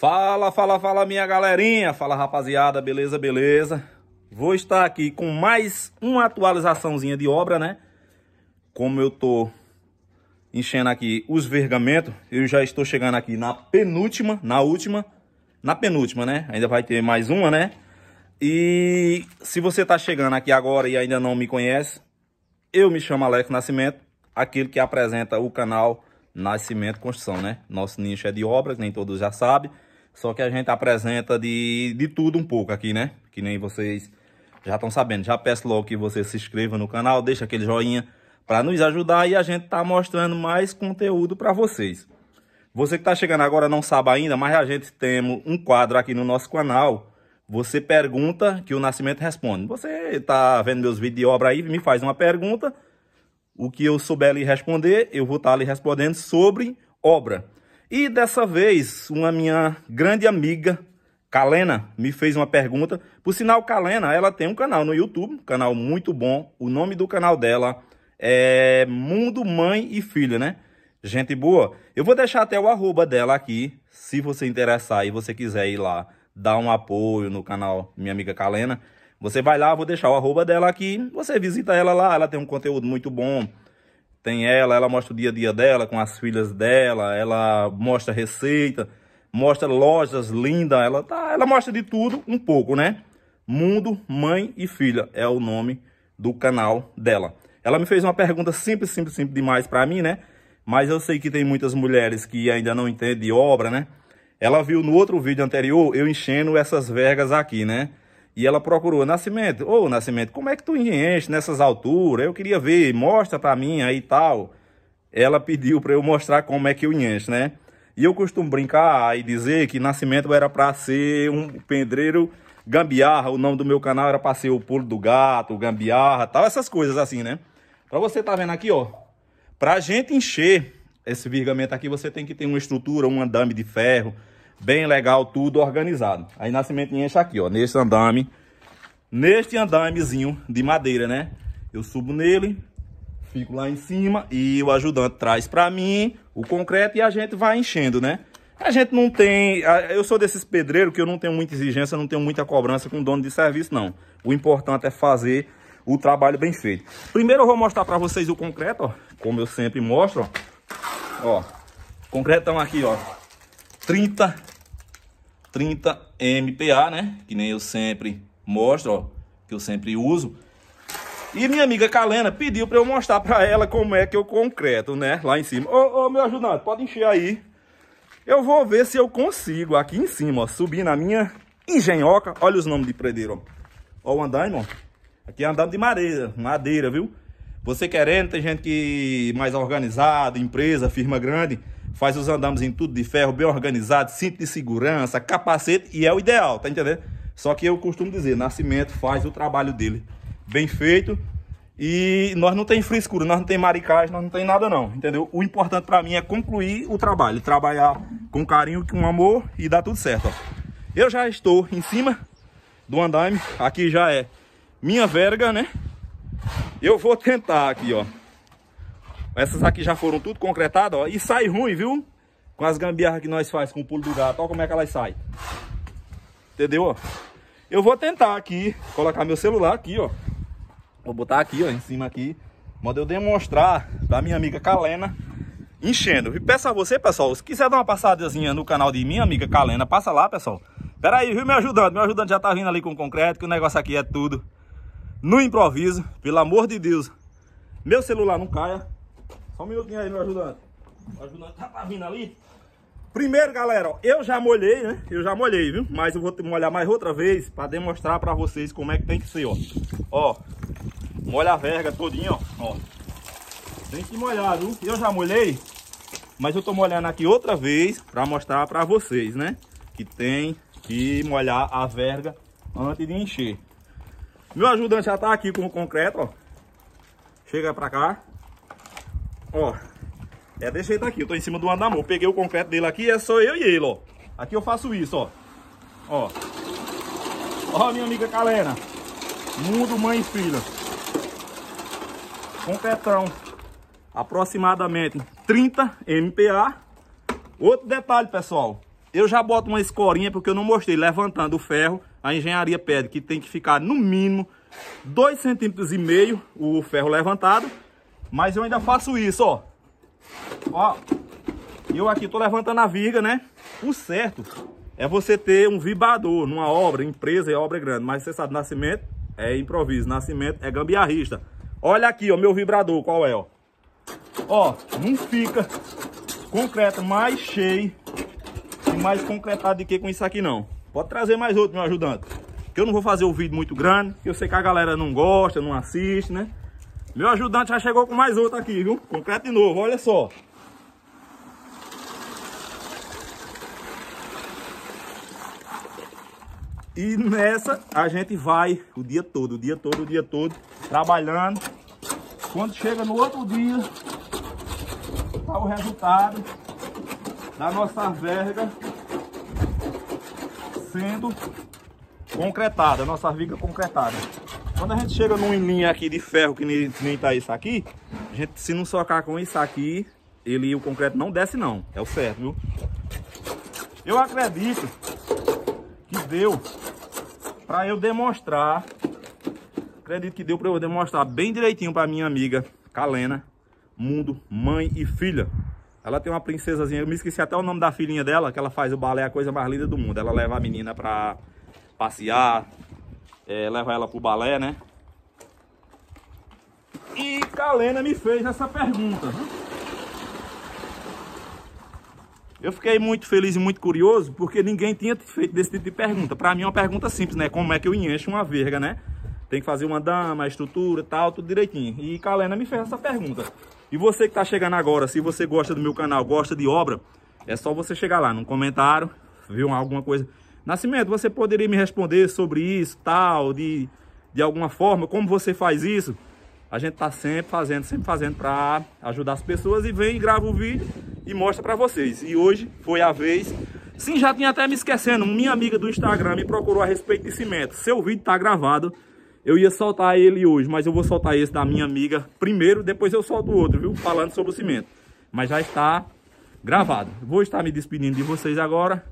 Fala, fala, fala minha galerinha, fala rapaziada, beleza, beleza? Vou estar aqui com mais uma atualizaçãozinha de obra, né? Como eu tô enchendo aqui os vergamentos, eu já estou chegando aqui na penúltima, na última, na penúltima, né? Ainda vai ter mais uma, né? E se você tá chegando aqui agora e ainda não me conhece, eu me chamo Alex Nascimento, aquele que apresenta o canal Nascimento Construção, né? Nosso nicho é de obras, nem todos já sabem. Só que a gente apresenta de, de tudo um pouco aqui, né? Que nem vocês já estão sabendo. Já peço logo que você se inscreva no canal, deixa aquele joinha para nos ajudar e a gente tá mostrando mais conteúdo para vocês. Você que está chegando agora não sabe ainda, mas a gente tem um quadro aqui no nosso canal. Você pergunta que o Nascimento responde. Você está vendo meus vídeos de obra aí, me faz uma pergunta. O que eu souber lhe responder, eu vou estar tá lhe respondendo sobre obra. E dessa vez, uma minha grande amiga, Kalena, me fez uma pergunta. Por sinal, Kalena, ela tem um canal no YouTube, um canal muito bom. O nome do canal dela é Mundo Mãe e Filha, né? Gente boa. Eu vou deixar até o arroba dela aqui, se você interessar e você quiser ir lá dar um apoio no canal Minha Amiga Kalena. Você vai lá, vou deixar o arroba dela aqui, você visita ela lá, ela tem um conteúdo muito bom, tem ela, ela mostra o dia a dia dela com as filhas dela, ela mostra receita, mostra lojas lindas, ela tá, ela mostra de tudo um pouco, né? Mundo, mãe e filha é o nome do canal dela. Ela me fez uma pergunta simples, simples, simples demais para mim, né? Mas eu sei que tem muitas mulheres que ainda não entendem de obra, né? Ela viu no outro vídeo anterior eu enchendo essas vergas aqui, né? E ela procurou, Nascimento, ô Nascimento, como é que tu enche nessas alturas? Eu queria ver, mostra pra mim aí e tal. Ela pediu pra eu mostrar como é que eu encho, né? E eu costumo brincar e dizer que Nascimento era pra ser um pedreiro gambiarra, o nome do meu canal era pra ser o pulo do gato, gambiarra, tal, essas coisas assim, né? Pra você tá vendo aqui, ó, pra gente encher esse virgamento aqui, você tem que ter uma estrutura, um andame de ferro, Bem legal, tudo organizado. Aí Nascimento enche aqui, ó, nesse andame. Neste andamezinho de madeira, né? Eu subo nele, fico lá em cima e o ajudante traz para mim o concreto e a gente vai enchendo, né? A gente não tem... Eu sou desses pedreiros que eu não tenho muita exigência, não tenho muita cobrança com dono de serviço, não. O importante é fazer o trabalho bem feito. Primeiro eu vou mostrar para vocês o concreto, ó. Como eu sempre mostro, ó. Ó, concretão aqui, ó. 30 30 MPa, né? Que nem eu sempre mostro, ó, que eu sempre uso. E minha amiga Kalena pediu para eu mostrar para ela como é que eu concreto, né? Lá em cima. Ô, ô, meu ajudante, pode encher aí. Eu vou ver se eu consigo aqui em cima, ó, subir na minha engenhoca. Olha os nomes de predeiro, ó. Ó o andaime, ó. Aqui é andando de madeira, madeira, viu? Você querendo, tem gente que mais organizada, empresa, firma grande faz os andames em tudo de ferro, bem organizado, cinto de segurança, capacete e é o ideal, tá entendendo? Só que eu costumo dizer, Nascimento faz o trabalho dele bem feito e nós não tem frescura, nós não tem maricagem, nós não tem nada não, entendeu? O importante para mim é concluir o trabalho, trabalhar com carinho, com amor e dar tudo certo, ó. Eu já estou em cima do andame, aqui já é minha verga, né? Eu vou tentar aqui, ó, essas aqui já foram tudo concretadas, ó. E sai ruim, viu? Com as gambiarras que nós faz com o pulo do gato. Olha como é que elas saem. Entendeu, Eu vou tentar aqui, colocar meu celular aqui, ó. Vou botar aqui, ó, em cima aqui. Modo eu demonstrar pra minha amiga Calena enchendo. E peço a você, pessoal, se quiser dar uma passadinha no canal de minha amiga Calena, passa lá, pessoal. Pera aí, viu, me ajudando. Meu ajudante já tá vindo ali com concreto, que o negócio aqui é tudo no improviso. Pelo amor de Deus. Meu celular não caia. Só um minutinho aí, meu ajudante. O ajudante tá vindo ali. Primeiro, galera, ó, eu já molhei, né? Eu já molhei, viu? Mas eu vou molhar mais outra vez para demonstrar para vocês como é que tem que ser, ó. Ó, molha a verga todinha, ó. ó. Tem que molhar, viu? Eu já molhei, mas eu tô molhando aqui outra vez para mostrar para vocês, né? Que tem que molhar a verga antes de encher. Meu ajudante já tá aqui com o concreto, ó. Chega pra cá. Ó, é desse jeito aqui. Eu tô em cima do andamor. Peguei o concreto dele aqui, é só eu e ele, ó. Aqui eu faço isso, ó. Ó. Ó, minha amiga galera, Mundo, mãe e filha. Concretão. Aproximadamente 30 MPA. Outro detalhe, pessoal. Eu já boto uma escorinha, porque eu não mostrei, levantando o ferro, a engenharia pede que tem que ficar no mínimo 2,5 cm o ferro levantado mas eu ainda faço isso, ó. Ó. Eu aqui tô levantando a viga, né? O certo é você ter um vibrador numa obra, empresa é obra grande. Mas você sabe, nascimento é improviso, nascimento é gambiarrista. Olha aqui, ó, meu vibrador, qual é, ó. Ó, não fica concreto mais cheio e mais concretado do que com isso aqui, não. Pode trazer mais outro, meu ajudante. Que eu não vou fazer o vídeo muito grande, que eu sei que a galera não gosta, não assiste, né? Meu ajudante já chegou com mais outro aqui, viu? Concreto de novo, olha só. E nessa a gente vai o dia todo, o dia todo, o dia todo, trabalhando. Quando chega no outro dia, tá o resultado da nossa verga sendo concretada, nossa viga concretada. Quando a gente chega num linha aqui de ferro, que nem, nem tá isso aqui, a gente, se não socar com isso aqui, ele, o concreto não desce não. É o certo, viu? Eu acredito que deu para eu demonstrar. Acredito que deu para eu demonstrar bem direitinho para minha amiga Kalena, mundo, mãe e filha. Ela tem uma princesazinha, eu me esqueci até o nome da filhinha dela, que ela faz o balé, a coisa mais linda do mundo. Ela leva a menina para passear, é, levar ela pro balé, né? E Kalena me fez essa pergunta. Eu fiquei muito feliz e muito curioso, porque ninguém tinha feito desse tipo de pergunta. Para mim é uma pergunta simples, né? Como é que eu encho uma verga, né? Tem que fazer uma dama, estrutura tal, tudo direitinho. E Kalena me fez essa pergunta. E você que tá chegando agora, se você gosta do meu canal, gosta de obra, é só você chegar lá no comentário, viu alguma coisa Nascimento, você poderia me responder sobre isso, tal, de, de alguma forma? Como você faz isso? A gente tá sempre fazendo, sempre fazendo para ajudar as pessoas e vem e grava o vídeo e mostra para vocês. E hoje foi a vez. Sim, já tinha até me esquecendo, minha amiga do Instagram me procurou a respeito de cimento. Seu vídeo tá gravado. Eu ia soltar ele hoje, mas eu vou soltar esse da minha amiga primeiro, depois eu solto o outro, viu? Falando sobre o cimento. Mas já está gravado. Vou estar me despedindo de vocês agora.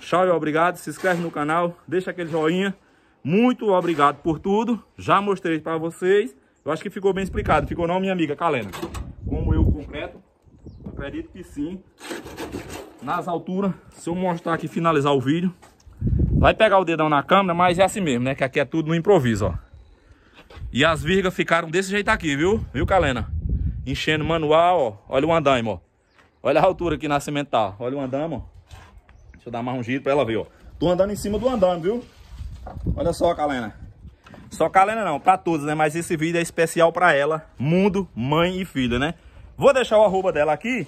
Tchau e obrigado. Se inscreve no canal, deixa aquele joinha. Muito obrigado por tudo. Já mostrei para vocês. Eu acho que ficou bem explicado. Ficou não, minha amiga Calena? Como eu concreto? Acredito que sim. Nas alturas, se eu mostrar aqui, finalizar o vídeo. Vai pegar o dedão na câmera, mas é assim mesmo, né? Que aqui é tudo no improviso, ó. E as virgas ficaram desse jeito aqui, viu? Viu, Calena? Enchendo manual, ó. Olha o andaime, ó. Olha a altura aqui na cimental. Tá, Olha o andaime, ó. Deixa eu dar mais um giro pra ela ver, ó. Tô andando em cima do andando, viu? Olha só, Calena. Só Calena não, pra todos, né? Mas esse vídeo é especial pra ela. Mundo, mãe e filha, né? Vou deixar o arroba dela aqui.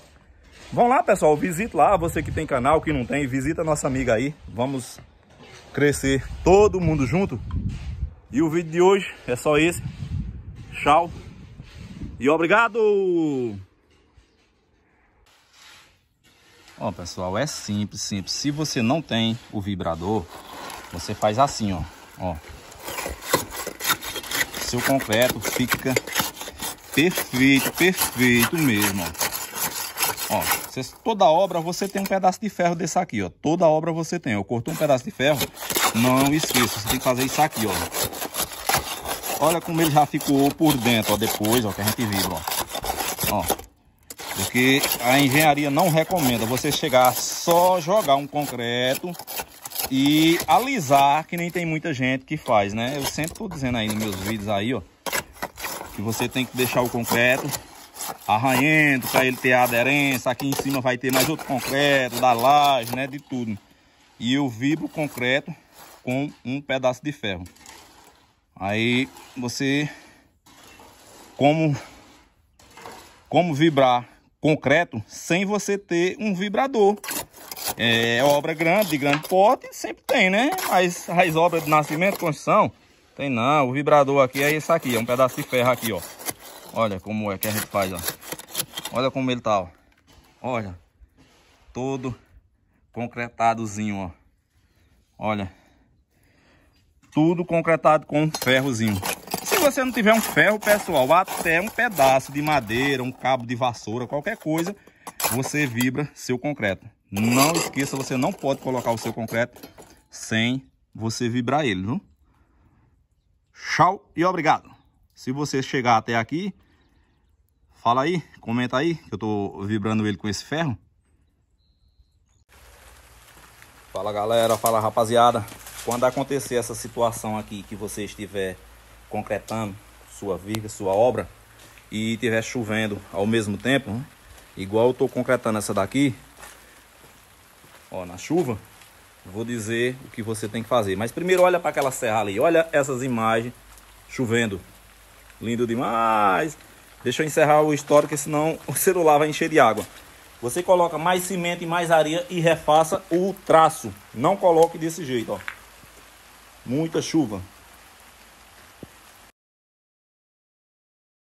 Vão lá, pessoal. Visita lá. Você que tem canal, que não tem, visita nossa amiga aí. Vamos crescer todo mundo junto. E o vídeo de hoje é só esse. Tchau. E obrigado! Ó, pessoal, é simples, simples. Se você não tem o vibrador, você faz assim, ó. ó. Seu concreto fica perfeito, perfeito mesmo, ó. ó você, toda obra você tem um pedaço de ferro desse aqui, ó. Toda obra você tem. Eu corto um pedaço de ferro, não esqueça, você tem que fazer isso aqui, ó. Olha como ele já ficou por dentro, ó, depois, ó, que a gente vibra, ó. Ó, porque a engenharia não recomenda você chegar só jogar um concreto e alisar, que nem tem muita gente que faz, né? Eu sempre tô dizendo aí nos meus vídeos aí, ó, que você tem que deixar o concreto arranhando para ele ter aderência. Aqui em cima vai ter mais outro concreto, da laje, né, de tudo. E eu vibro o concreto com um pedaço de ferro. Aí você como como vibrar concreto sem você ter um vibrador. É, é obra grande, de grande porte, sempre tem, né? Mas as obras de nascimento, construção, tem não. O vibrador aqui é esse aqui, é um pedaço de ferro aqui, ó. Olha como é que a gente faz, ó. Olha como ele tá, ó. Olha. Todo concretadozinho, ó. Olha. Tudo concretado com ferrozinho você não tiver um ferro, pessoal, até um pedaço de madeira, um cabo de vassoura, qualquer coisa, você vibra seu concreto. Não esqueça, você não pode colocar o seu concreto sem você vibrar ele, viu? Tchau e obrigado. Se você chegar até aqui, fala aí, comenta aí, que eu tô vibrando ele com esse ferro. Fala galera, fala rapaziada. Quando acontecer essa situação aqui que você estiver concretando sua viga, sua obra, e tiver chovendo ao mesmo tempo, né? igual eu estou concretando essa daqui, ó, na chuva, vou dizer o que você tem que fazer. Mas primeiro olha para aquela serra ali, olha essas imagens chovendo. Lindo demais. Deixa eu encerrar o histórico, senão o celular vai encher de água. Você coloca mais cimento e mais areia e refaça o traço. Não coloque desse jeito, ó. Muita chuva.